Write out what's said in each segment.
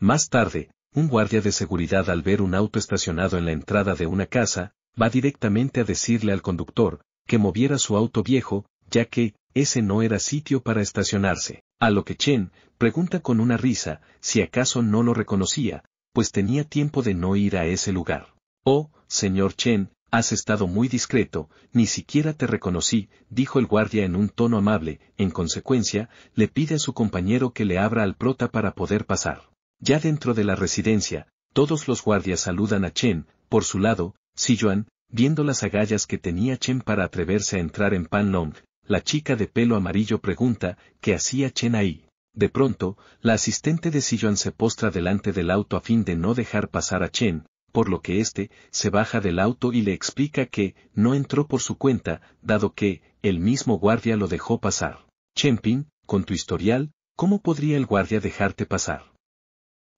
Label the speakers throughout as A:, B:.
A: Más tarde, un guardia de seguridad al ver un auto estacionado en la entrada de una casa, va directamente a decirle al conductor, que moviera su auto viejo, ya que, ese no era sitio para estacionarse. A lo que Chen, pregunta con una risa, si acaso no lo reconocía, pues tenía tiempo de no ir a ese lugar. Oh, señor Chen, has estado muy discreto, ni siquiera te reconocí, dijo el guardia en un tono amable, en consecuencia, le pide a su compañero que le abra al prota para poder pasar. Ya dentro de la residencia, todos los guardias saludan a Chen, por su lado, Yuan, viendo las agallas que tenía Chen para atreverse a entrar en Pan Long, la chica de pelo amarillo pregunta, ¿qué hacía Chen ahí? De pronto, la asistente de Yuan se postra delante del auto a fin de no dejar pasar a Chen, por lo que éste, se baja del auto y le explica que, no entró por su cuenta, dado que, el mismo guardia lo dejó pasar. Chen Ping, con tu historial, ¿cómo podría el guardia dejarte pasar?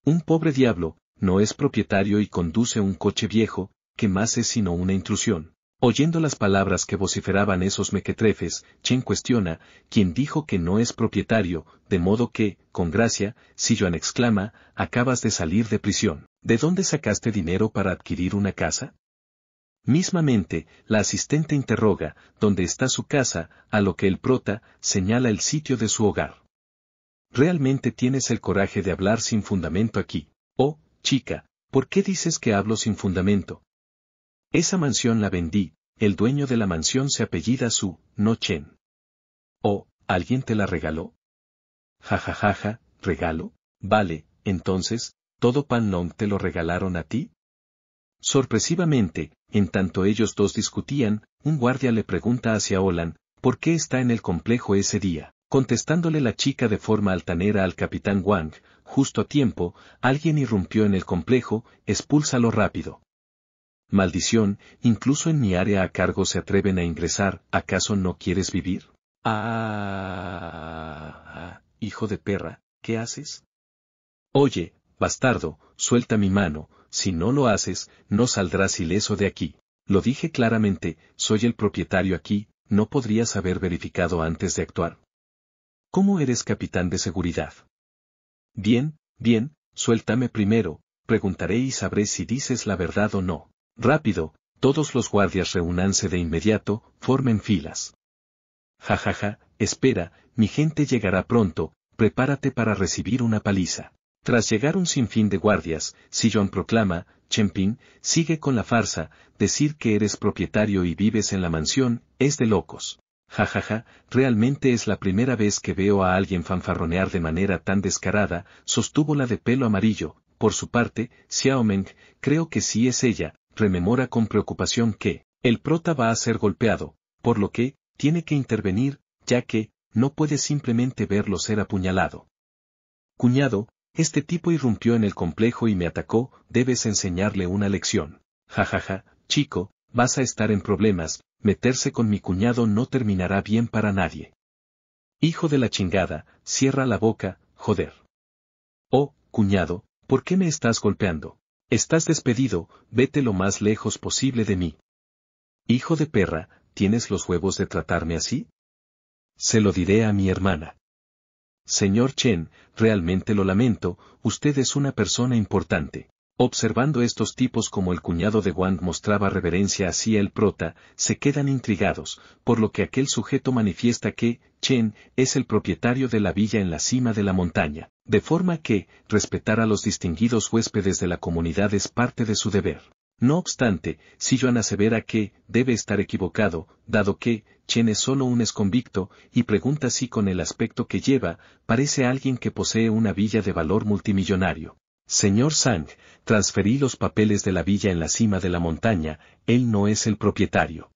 A: Un pobre diablo, no es propietario y conduce un coche viejo, que más es sino una intrusión. Oyendo las palabras que vociferaban esos mequetrefes, Chen cuestiona, quien dijo que no es propietario, de modo que, con gracia, Yuan exclama, acabas de salir de prisión. ¿De dónde sacaste dinero para adquirir una casa? Mismamente, la asistente interroga, ¿dónde está su casa? A lo que el prota, señala el sitio de su hogar. ¿realmente tienes el coraje de hablar sin fundamento aquí? Oh, chica, ¿por qué dices que hablo sin fundamento? Esa mansión la vendí, el dueño de la mansión se apellida Su, no Chen. Oh, ¿alguien te la regaló? Ja ja, ja, ¿regalo? Vale, entonces, ¿todo Pan Long te lo regalaron a ti? Sorpresivamente, en tanto ellos dos discutían, un guardia le pregunta hacia Olan, ¿por qué está en el complejo ese día? Contestándole la chica de forma altanera al capitán Wang, justo a tiempo, alguien irrumpió en el complejo, expúlsalo rápido. Maldición, incluso en mi área a cargo se atreven a ingresar, ¿acaso no quieres vivir? Ah, hijo de perra, ¿qué haces? Oye, bastardo, suelta mi mano, si no lo haces, no saldrás ileso de aquí. Lo dije claramente, soy el propietario aquí, no podrías haber verificado antes de actuar. ¿Cómo eres capitán de seguridad? Bien, bien, suéltame primero, preguntaré y sabré si dices la verdad o no. Rápido, todos los guardias reúnanse de inmediato, formen filas. Ja ja ja, espera, mi gente llegará pronto, prepárate para recibir una paliza. Tras llegar un sinfín de guardias, John proclama, Chempin, sigue con la farsa, decir que eres propietario y vives en la mansión, es de locos jajaja, realmente es la primera vez que veo a alguien fanfarronear de manera tan descarada, sostuvo la de pelo amarillo. Por su parte, Xiaomeng, creo que sí es ella, rememora con preocupación que, el prota va a ser golpeado, por lo que, tiene que intervenir, ya que, no puede simplemente verlo ser apuñalado. Cuñado, este tipo irrumpió en el complejo y me atacó, debes enseñarle una lección. Jajaja, ja, ja, chico, vas a estar en problemas, meterse con mi cuñado no terminará bien para nadie. Hijo de la chingada, cierra la boca, joder. Oh, cuñado, ¿por qué me estás golpeando? Estás despedido, vete lo más lejos posible de mí. Hijo de perra, ¿tienes los huevos de tratarme así? Se lo diré a mi hermana. Señor Chen, realmente lo lamento, usted es una persona importante. Observando estos tipos como el cuñado de Wang mostraba reverencia hacia el prota, se quedan intrigados, por lo que aquel sujeto manifiesta que, Chen, es el propietario de la villa en la cima de la montaña, de forma que, respetar a los distinguidos huéspedes de la comunidad es parte de su deber. No obstante, si Yuan asevera que, debe estar equivocado, dado que, Chen es solo un esconvicto, y pregunta si con el aspecto que lleva, parece alguien que posee una villa de valor multimillonario. Señor Sang, transferí los papeles de la villa en la cima de la montaña, él no es el propietario.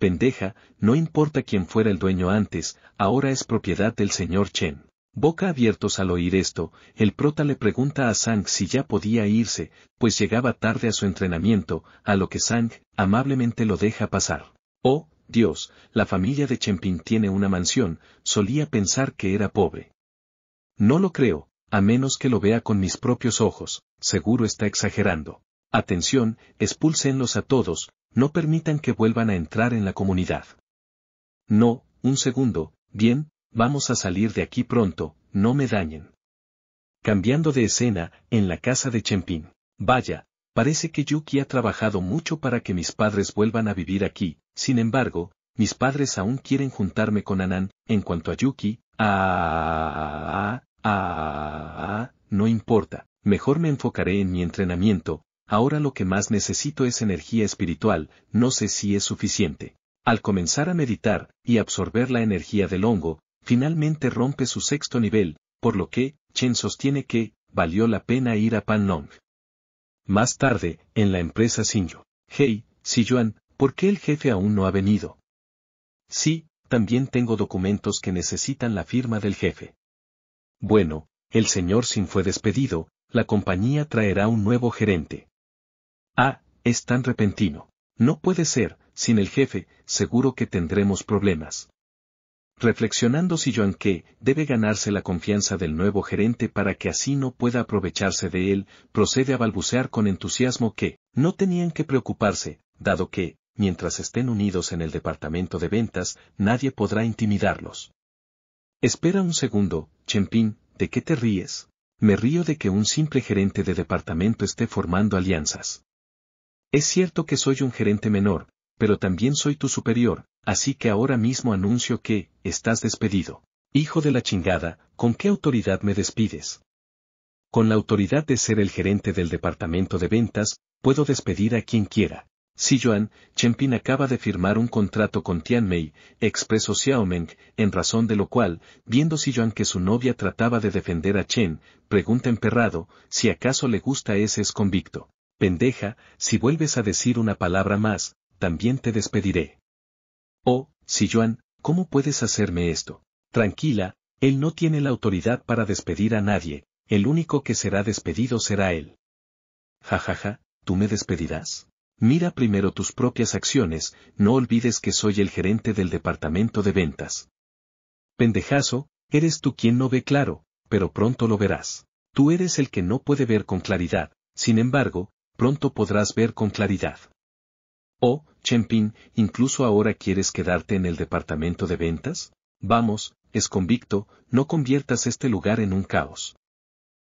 A: Pendeja, no importa quién fuera el dueño antes, ahora es propiedad del señor Chen. Boca abiertos al oír esto, el prota le pregunta a Sang si ya podía irse, pues llegaba tarde a su entrenamiento, a lo que Sang amablemente lo deja pasar. Oh, Dios, la familia de Chenping tiene una mansión, solía pensar que era pobre. No lo creo, a menos que lo vea con mis propios ojos, seguro está exagerando. Atención, expúlsenlos a todos, no permitan que vuelvan a entrar en la comunidad. No, un segundo, bien, vamos a salir de aquí pronto, no me dañen. Cambiando de escena, en la casa de Chempín. Vaya, parece que Yuki ha trabajado mucho para que mis padres vuelvan a vivir aquí, sin embargo, mis padres aún quieren juntarme con Anán, en cuanto a Yuki, ah, Ah, no importa, mejor me enfocaré en mi entrenamiento, ahora lo que más necesito es energía espiritual, no sé si es suficiente. Al comenzar a meditar y absorber la energía del hongo, finalmente rompe su sexto nivel, por lo que, Chen sostiene que, valió la pena ir a Panlong. Más tarde, en la empresa Sinyo. Hey, Siyuan, ¿por qué el jefe aún no ha venido? Sí, también tengo documentos que necesitan la firma del jefe. Bueno, el señor Sin fue despedido, la compañía traerá un nuevo gerente. Ah, es tan repentino. No puede ser, sin el jefe, seguro que tendremos problemas. Reflexionando si Joan que debe ganarse la confianza del nuevo gerente para que así no pueda aprovecharse de él, procede a balbucear con entusiasmo que, no tenían que preocuparse, dado que, mientras estén unidos en el departamento de ventas, nadie podrá intimidarlos. Espera un segundo, Chempín, ¿de qué te ríes? Me río de que un simple gerente de departamento esté formando alianzas. Es cierto que soy un gerente menor, pero también soy tu superior, así que ahora mismo anuncio que, estás despedido. Hijo de la chingada, ¿con qué autoridad me despides? Con la autoridad de ser el gerente del departamento de ventas, puedo despedir a quien quiera. Si Yuan, Chenpin acaba de firmar un contrato con Tianmei, expresó Xiaomeng, en razón de lo cual, viendo Si Yuan que su novia trataba de defender a Chen, pregunta emperrado, si acaso le gusta ese esconvicto. Pendeja, si vuelves a decir una palabra más, también te despediré. Oh, Si Yuan, ¿cómo puedes hacerme esto? Tranquila, él no tiene la autoridad para despedir a nadie, el único que será despedido será él. Jajaja, ja, ja, ¿tú me despedirás? Mira primero tus propias acciones, no olvides que soy el gerente del departamento de ventas. Pendejazo, eres tú quien no ve claro, pero pronto lo verás. Tú eres el que no puede ver con claridad, sin embargo, pronto podrás ver con claridad. Oh, Chempín, ¿incluso ahora quieres quedarte en el departamento de ventas? Vamos, es convicto, no conviertas este lugar en un caos.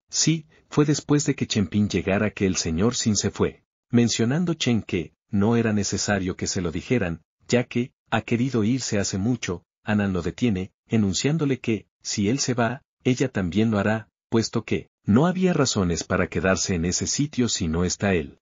A: Sí, fue después de que Chempín llegara que el señor Sin se fue mencionando Chen que, no era necesario que se lo dijeran, ya que, ha querido irse hace mucho, Anan lo detiene, enunciándole que, si él se va, ella también lo hará, puesto que, no había razones para quedarse en ese sitio si no está él.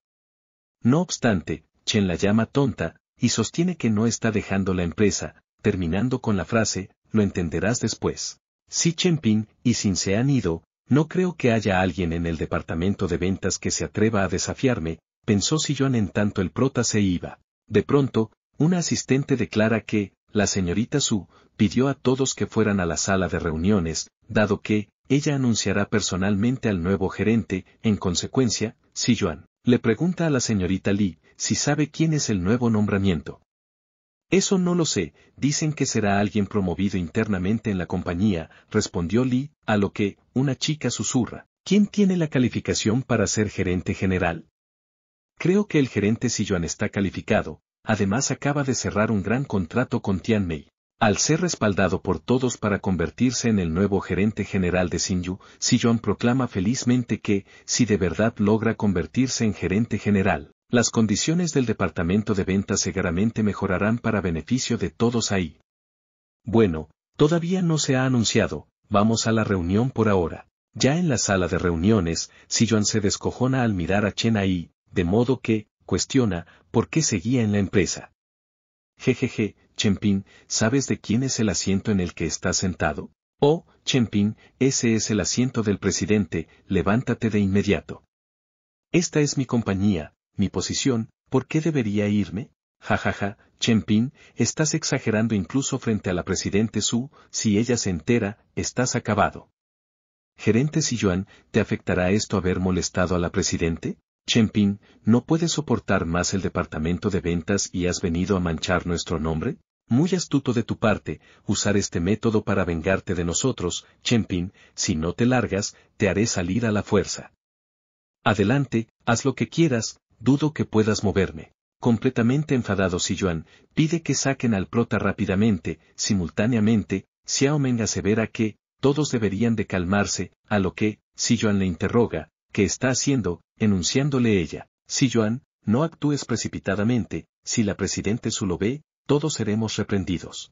A: No obstante, Chen la llama tonta, y sostiene que no está dejando la empresa, terminando con la frase, lo entenderás después. Si Chen Ping y Sin se han ido, no creo que haya alguien en el departamento de ventas que se atreva a desafiarme, pensó Sillón en tanto el prota se iba. De pronto, una asistente declara que, la señorita Su, pidió a todos que fueran a la sala de reuniones, dado que, ella anunciará personalmente al nuevo gerente, en consecuencia, yuan le pregunta a la señorita Li, si sabe quién es el nuevo nombramiento. Eso no lo sé, dicen que será alguien promovido internamente en la compañía, respondió Li, a lo que, una chica susurra, ¿quién tiene la calificación para ser gerente general? Creo que el gerente Sillon está calificado, además acaba de cerrar un gran contrato con Tianmei. Al ser respaldado por todos para convertirse en el nuevo gerente general de Sinyu, Sillon proclama felizmente que, si de verdad logra convertirse en gerente general, las condiciones del departamento de ventas seguramente mejorarán para beneficio de todos ahí. Bueno, todavía no se ha anunciado, vamos a la reunión por ahora. Ya en la sala de reuniones, Sillon se descojona al mirar a Chen ahí, de modo que, cuestiona, ¿por qué seguía en la empresa? Jejeje, Chempin, ¿sabes de quién es el asiento en el que estás sentado? Oh, Chempin, ese es el asiento del presidente, levántate de inmediato. Esta es mi compañía, mi posición, ¿por qué debería irme? Jajaja, Chempin, estás exagerando incluso frente a la presidente Su, si ella se entera, estás acabado. Gerente Yuan, ¿te afectará esto haber molestado a la presidente? Chempin, ¿no puedes soportar más el departamento de ventas y has venido a manchar nuestro nombre? Muy astuto de tu parte, usar este método para vengarte de nosotros, Chempin, si no te largas, te haré salir a la fuerza. Adelante, haz lo que quieras, dudo que puedas moverme. Completamente enfadado Yuan pide que saquen al prota rápidamente, simultáneamente, Xiaomeng asevera que, todos deberían de calmarse, a lo que, Yuan le interroga, que está haciendo, enunciándole ella. Si Joan, no actúes precipitadamente, si la presidente Su lo ve, todos seremos reprendidos.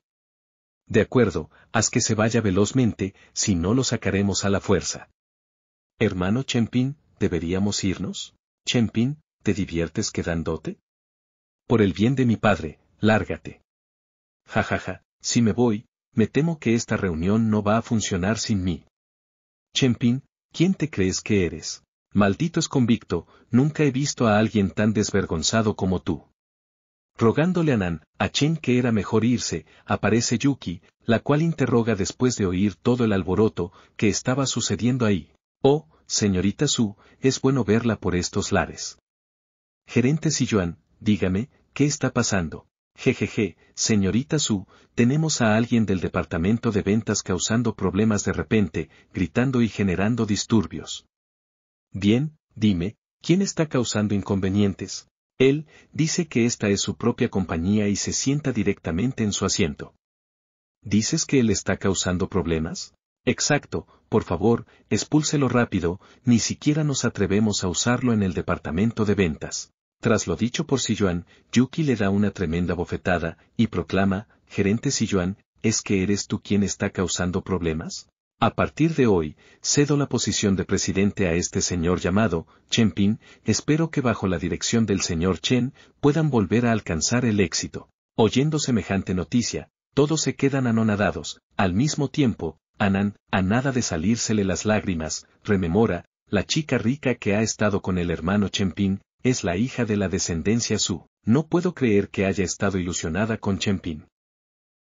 A: De acuerdo, haz que se vaya velozmente, si no lo sacaremos a la fuerza. Hermano Chempín, ¿deberíamos irnos? Chempín, ¿te diviertes quedándote? Por el bien de mi padre, lárgate. Ja ja ja, si me voy, me temo que esta reunión no va a funcionar sin mí. Chempin, ¿quién te crees que eres? Maldito es convicto, nunca he visto a alguien tan desvergonzado como tú. Rogándole a Nan, a Chen que era mejor irse, aparece Yuki, la cual interroga después de oír todo el alboroto que estaba sucediendo ahí. Oh, señorita Su, es bueno verla por estos lares. Gerente Siyuan, dígame, ¿qué está pasando? Jejeje, señorita Su, tenemos a alguien del departamento de ventas causando problemas de repente, gritando y generando disturbios. Bien, dime, ¿quién está causando inconvenientes? Él dice que esta es su propia compañía y se sienta directamente en su asiento. ¿Dices que él está causando problemas? Exacto, por favor, expúlselo rápido, ni siquiera nos atrevemos a usarlo en el departamento de ventas. Tras lo dicho por Siyuan, Yuki le da una tremenda bofetada y proclama, gerente Siyuan, ¿es que eres tú quien está causando problemas? A partir de hoy, cedo la posición de presidente a este señor llamado, Chen Ping, espero que bajo la dirección del señor Chen puedan volver a alcanzar el éxito. Oyendo semejante noticia, todos se quedan anonadados, al mismo tiempo, Anan, a nada de salírsele las lágrimas, rememora, la chica rica que ha estado con el hermano Chen Ping, es la hija de la descendencia Su, no puedo creer que haya estado ilusionada con Chen Ping.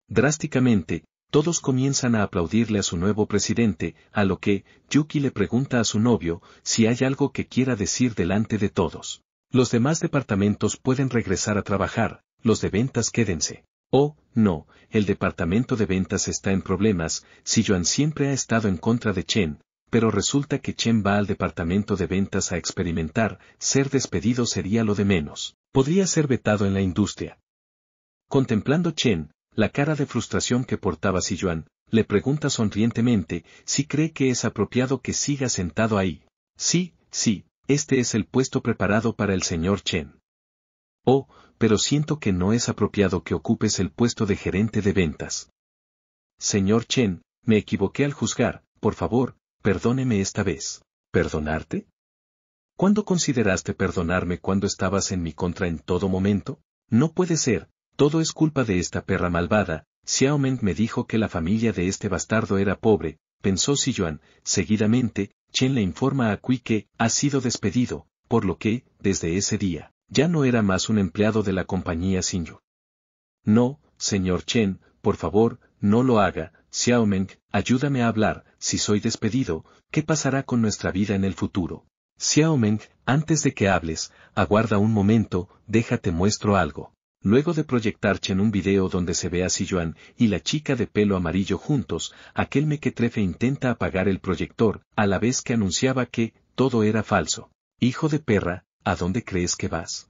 A: Drásticamente, todos comienzan a aplaudirle a su nuevo presidente, a lo que, Yuki le pregunta a su novio, si hay algo que quiera decir delante de todos. Los demás departamentos pueden regresar a trabajar, los de ventas quédense. Oh, no, el departamento de ventas está en problemas, si Yuan siempre ha estado en contra de Chen, pero resulta que Chen va al departamento de ventas a experimentar, ser despedido sería lo de menos. Podría ser vetado en la industria. Contemplando Chen, la cara de frustración que portaba Yuan, le pregunta sonrientemente si cree que es apropiado que siga sentado ahí. Sí, sí, este es el puesto preparado para el señor Chen. Oh, pero siento que no es apropiado que ocupes el puesto de gerente de ventas. Señor Chen, me equivoqué al juzgar, por favor, perdóneme esta vez. ¿Perdonarte? ¿Cuándo consideraste perdonarme cuando estabas en mi contra en todo momento? No puede ser, todo es culpa de esta perra malvada, Xiaomeng me dijo que la familia de este bastardo era pobre, pensó Siyuan, seguidamente, Chen le informa a Kui que ha sido despedido, por lo que, desde ese día, ya no era más un empleado de la compañía Yu. No, señor Chen, por favor, no lo haga, Xiaomeng, ayúdame a hablar, si soy despedido, ¿qué pasará con nuestra vida en el futuro? Xiaomeng, antes de que hables, aguarda un momento, déjate muestro algo. Luego de proyectar en un video donde se ve a Siyuan y la chica de pelo amarillo juntos, aquel mequetrefe intenta apagar el proyector, a la vez que anunciaba que, todo era falso. Hijo de perra, ¿a dónde crees que vas?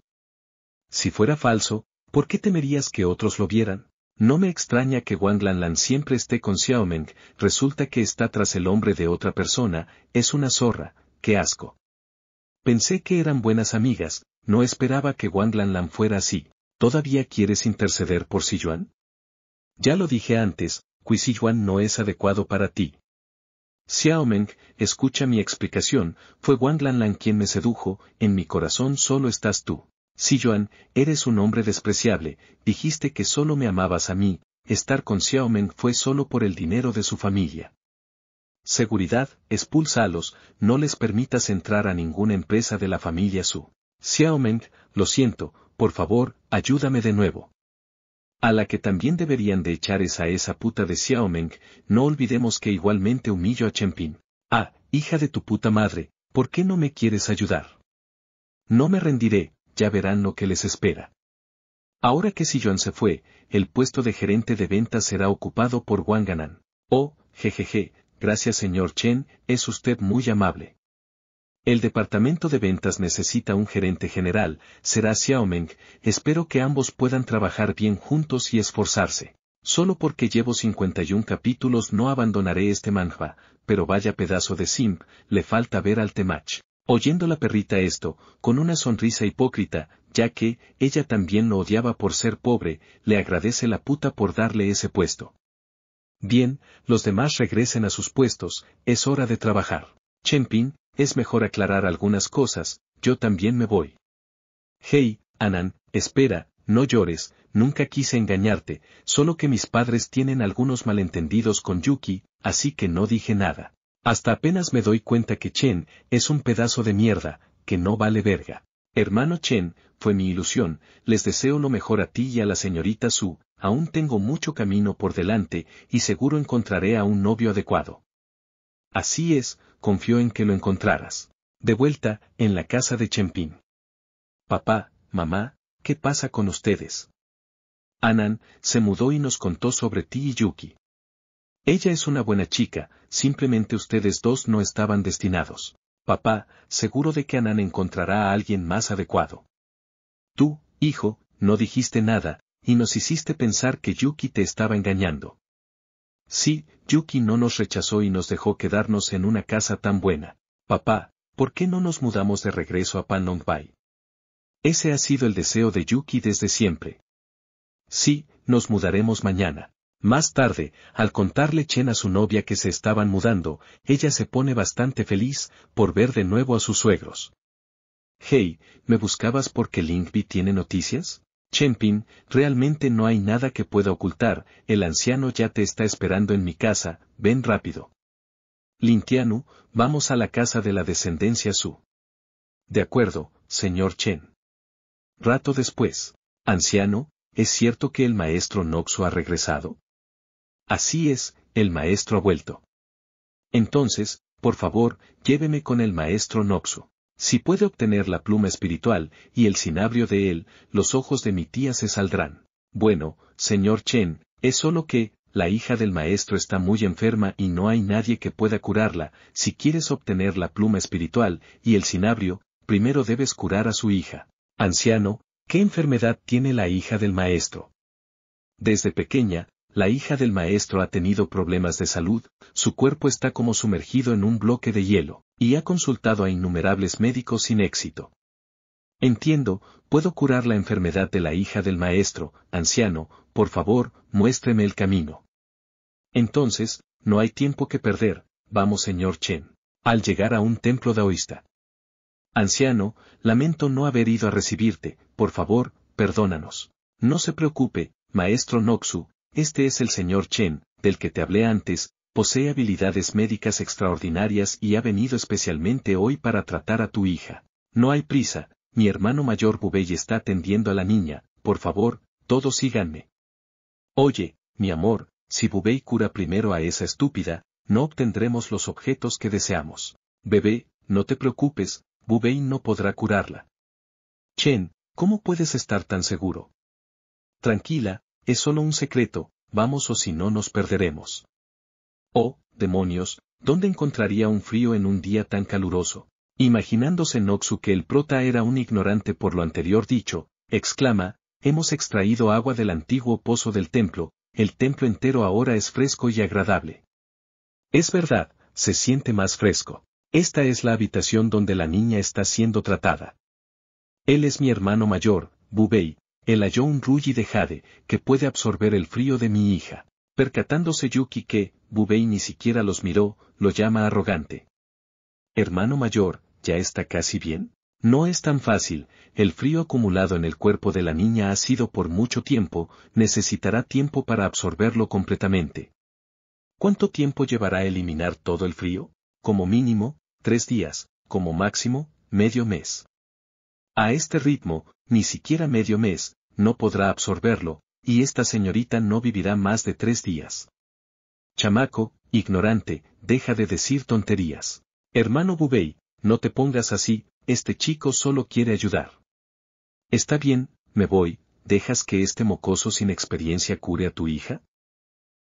A: Si fuera falso, ¿por qué temerías que otros lo vieran? No me extraña que Wang Lanlan siempre esté con Xiaomeng, resulta que está tras el hombre de otra persona, es una zorra, qué asco. Pensé que eran buenas amigas, no esperaba que Wang Lanlan fuera así, ¿Todavía quieres interceder por Yuan? Ya lo dije antes, Xi Yuan no es adecuado para ti. Xiaomeng, escucha mi explicación, fue Wang Lanlan quien me sedujo, en mi corazón solo estás tú. Yuan, eres un hombre despreciable, dijiste que solo me amabas a mí, estar con Xiaomeng fue solo por el dinero de su familia. Seguridad, expulsalos, no les permitas entrar a ninguna empresa de la familia Su. Xiaomeng, lo siento, por favor, ayúdame de nuevo. A la que también deberían de echar es a esa puta de Xiaomeng, no olvidemos que igualmente humillo a Ping. Ah, hija de tu puta madre, ¿por qué no me quieres ayudar? No me rendiré, ya verán lo que les espera. Ahora que Sillon se fue, el puesto de gerente de ventas será ocupado por Wang Oh, jejeje, gracias señor Chen, es usted muy amable. El departamento de ventas necesita un gerente general, será Xiaomeng, espero que ambos puedan trabajar bien juntos y esforzarse. Solo porque llevo 51 capítulos no abandonaré este manhwa, pero vaya pedazo de simp, le falta ver al temach. Oyendo la perrita esto, con una sonrisa hipócrita, ya que, ella también lo odiaba por ser pobre, le agradece la puta por darle ese puesto. Bien, los demás regresen a sus puestos, es hora de trabajar. Chenping es mejor aclarar algunas cosas, yo también me voy. Hey, Anan, espera, no llores, nunca quise engañarte, solo que mis padres tienen algunos malentendidos con Yuki, así que no dije nada. Hasta apenas me doy cuenta que Chen es un pedazo de mierda, que no vale verga. Hermano Chen, fue mi ilusión, les deseo lo mejor a ti y a la señorita Su, aún tengo mucho camino por delante y seguro encontraré a un novio adecuado. Así es, confió en que lo encontraras. De vuelta, en la casa de Chempín. Papá, mamá, ¿qué pasa con ustedes? Anan se mudó y nos contó sobre ti y Yuki. Ella es una buena chica, simplemente ustedes dos no estaban destinados. Papá, seguro de que Anan encontrará a alguien más adecuado. Tú, hijo, no dijiste nada, y nos hiciste pensar que Yuki te estaba engañando. Sí, Yuki no nos rechazó y nos dejó quedarnos en una casa tan buena. Papá, ¿por qué no nos mudamos de regreso a Bay? Ese ha sido el deseo de Yuki desde siempre. Sí, nos mudaremos mañana. Más tarde, al contarle Chen a su novia que se estaban mudando, ella se pone bastante feliz por ver de nuevo a sus suegros. Hey, ¿me buscabas porque Lingbi tiene noticias? Chenpin, realmente no hay nada que pueda ocultar, el anciano ya te está esperando en mi casa, ven rápido. Lintianu, vamos a la casa de la descendencia Su. De acuerdo, señor Chen. Rato después. Anciano, ¿es cierto que el maestro Noxo ha regresado? Así es, el maestro ha vuelto. Entonces, por favor, lléveme con el maestro Noxo. Si puede obtener la pluma espiritual y el cinabrio de él, los ojos de mi tía se saldrán. Bueno, señor Chen, es solo que, la hija del maestro está muy enferma y no hay nadie que pueda curarla, si quieres obtener la pluma espiritual y el cinabrio, primero debes curar a su hija. Anciano, ¿qué enfermedad tiene la hija del maestro? Desde pequeña, la hija del maestro ha tenido problemas de salud, su cuerpo está como sumergido en un bloque de hielo y ha consultado a innumerables médicos sin éxito. Entiendo, puedo curar la enfermedad de la hija del maestro, anciano, por favor, muéstreme el camino. Entonces, no hay tiempo que perder, vamos señor Chen. Al llegar a un templo daoísta. Anciano, lamento no haber ido a recibirte, por favor, perdónanos. No se preocupe, maestro Noxu, este es el señor Chen, del que te hablé antes, posee habilidades médicas extraordinarias y ha venido especialmente hoy para tratar a tu hija. No hay prisa, mi hermano mayor Bubey está atendiendo a la niña, por favor, todos síganme. Oye, mi amor, si Bubey cura primero a esa estúpida, no obtendremos los objetos que deseamos. Bebé, no te preocupes, Bubey no podrá curarla. Chen, ¿cómo puedes estar tan seguro? Tranquila, es solo un secreto, vamos o si no nos perderemos. Oh, demonios, ¿dónde encontraría un frío en un día tan caluroso? Imaginándose Noxu que el prota era un ignorante por lo anterior dicho, exclama, hemos extraído agua del antiguo pozo del templo, el templo entero ahora es fresco y agradable. Es verdad, se siente más fresco. Esta es la habitación donde la niña está siendo tratada. Él es mi hermano mayor, Bubei, el un Ruyi de Jade, que puede absorber el frío de mi hija. Percatándose Yuki que, Bubei ni siquiera los miró, lo llama arrogante. Hermano mayor, ¿ya está casi bien? No es tan fácil, el frío acumulado en el cuerpo de la niña ha sido por mucho tiempo, necesitará tiempo para absorberlo completamente. ¿Cuánto tiempo llevará eliminar todo el frío? Como mínimo, tres días, como máximo, medio mes. A este ritmo, ni siquiera medio mes, no podrá absorberlo, y esta señorita no vivirá más de tres días. Chamaco, ignorante, deja de decir tonterías. Hermano Bubey, no te pongas así, este chico solo quiere ayudar. Está bien, me voy, ¿dejas que este mocoso sin experiencia cure a tu hija?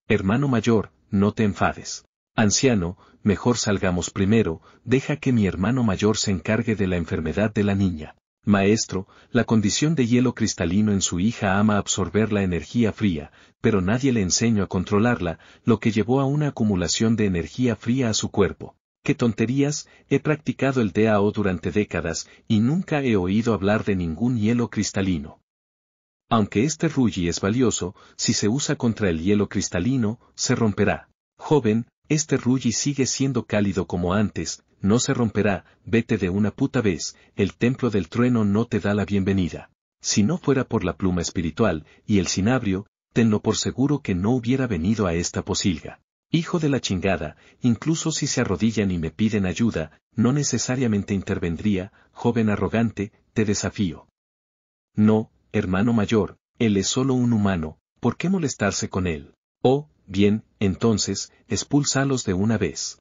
A: Hermano mayor, no te enfades. Anciano, mejor salgamos primero, deja que mi hermano mayor se encargue de la enfermedad de la niña. Maestro, la condición de hielo cristalino en su hija ama absorber la energía fría, pero nadie le enseñó a controlarla, lo que llevó a una acumulación de energía fría a su cuerpo. ¡Qué tonterías! He practicado el DAO durante décadas y nunca he oído hablar de ningún hielo cristalino. Aunque este Rugi es valioso, si se usa contra el hielo cristalino, se romperá. Joven, este Ruggi sigue siendo cálido como antes, no se romperá, vete de una puta vez, el templo del trueno no te da la bienvenida. Si no fuera por la pluma espiritual y el cinabrio, tenlo por seguro que no hubiera venido a esta posilga. Hijo de la chingada, incluso si se arrodillan y me piden ayuda, no necesariamente intervendría, joven arrogante, te desafío. No, hermano mayor, él es solo un humano, ¿por qué molestarse con él? Oh, Bien, entonces, expulsalos de una vez.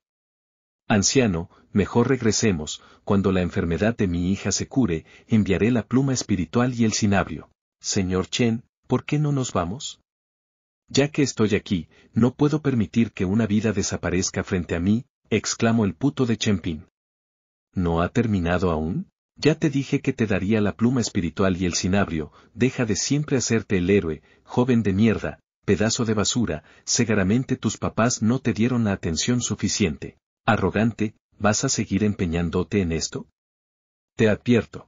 A: Anciano, mejor regresemos, cuando la enfermedad de mi hija se cure, enviaré la pluma espiritual y el cinabrio. Señor Chen, ¿por qué no nos vamos? Ya que estoy aquí, no puedo permitir que una vida desaparezca frente a mí, exclamó el puto de Ping. ¿No ha terminado aún? Ya te dije que te daría la pluma espiritual y el cinabrio, deja de siempre hacerte el héroe, joven de mierda, pedazo de basura, seguramente tus papás no te dieron la atención suficiente. Arrogante, ¿vas a seguir empeñándote en esto? Te advierto.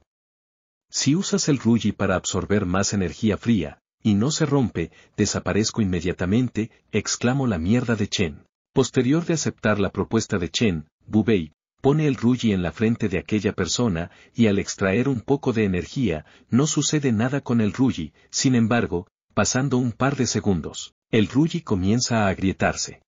A: Si usas el ruji para absorber más energía fría, y no se rompe, desaparezco inmediatamente, exclamo la mierda de Chen. Posterior de aceptar la propuesta de Chen, Bubei, pone el ruji en la frente de aquella persona, y al extraer un poco de energía, no sucede nada con el Rugi, sin embargo, Pasando un par de segundos, el ruji comienza a agrietarse.